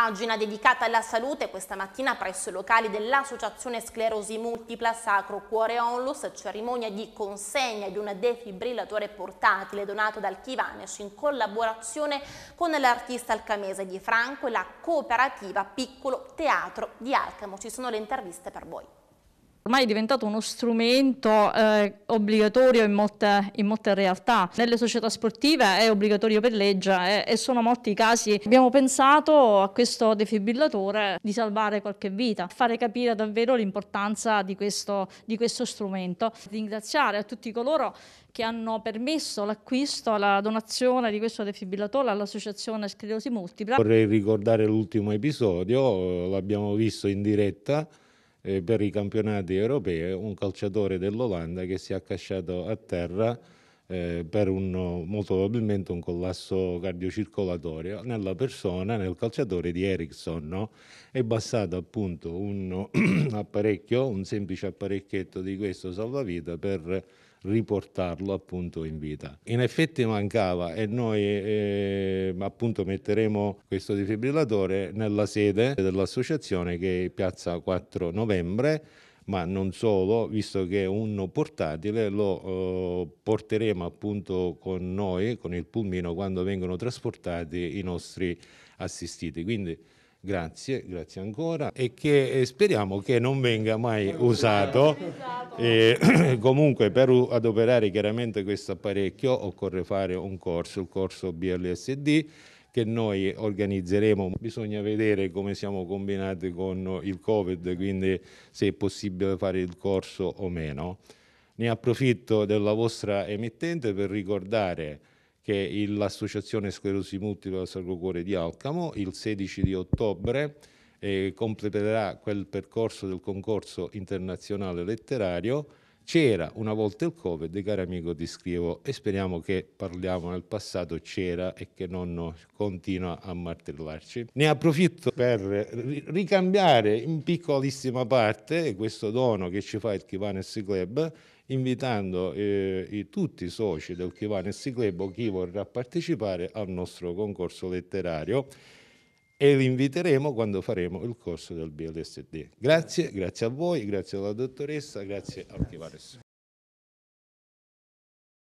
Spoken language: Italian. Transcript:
Pagina dedicata alla salute questa mattina presso i locali dell'Associazione Sclerosi Multipla Sacro Cuore Onlus, cerimonia di consegna di un defibrillatore portatile donato dal Chivanes in collaborazione con l'artista alcamese di Franco e la cooperativa Piccolo Teatro di Alcamo. Ci sono le interviste per voi ormai è diventato uno strumento eh, obbligatorio in molte, in molte, realtà. Nelle società sportive è obbligatorio per legge e, eh, e sono molti i casi. Abbiamo pensato a questo defibrillatore di salvare qualche vita, fare capire davvero l'importanza di questo, di questo strumento. Ringraziare a tutti coloro che hanno permesso l'acquisto, la donazione di questo defibrillatore all'associazione Sclerosi Multipla. Vorrei ricordare l'ultimo episodio, l'abbiamo visto in diretta, eh, per i campionati europei, un calciatore dell'Olanda che si è accasciato a terra eh, per un, molto probabilmente un collasso cardiocircolatorio nella persona, nel calciatore di Ericsson. No? È bastato appunto un apparecchio, un semplice apparecchietto di questo salvavita per riportarlo appunto in vita. In effetti mancava e noi eh, appunto metteremo questo defibrillatore nella sede dell'associazione che è piazza 4 novembre ma non solo, visto che è un portatile lo eh, porteremo appunto con noi, con il pulmino, quando vengono trasportati i nostri assistiti. Quindi Grazie, grazie ancora e che eh, speriamo che non venga mai usato. E, comunque per adoperare chiaramente questo apparecchio occorre fare un corso, il corso BLSD che noi organizzeremo. Bisogna vedere come siamo combinati con il Covid, quindi se è possibile fare il corso o meno. Ne approfitto della vostra emittente per ricordare che è l'Associazione Sclerosi Multipla Sargo Cuore di Alcamo, il 16 di ottobre eh, completerà quel percorso del concorso internazionale letterario c'era una volta il Covid, caro amico, ti scrivo e speriamo che parliamo nel passato c'era e che non continua a martellarci. Ne approfitto per ricambiare in piccolissima parte questo dono che ci fa il Kivanes Club invitando eh, i, tutti i soci del Kivanes Club o chi vorrà partecipare al nostro concorso letterario e li inviteremo quando faremo il corso del BLSD. Grazie, grazie a voi, grazie alla dottoressa, grazie a Chivares.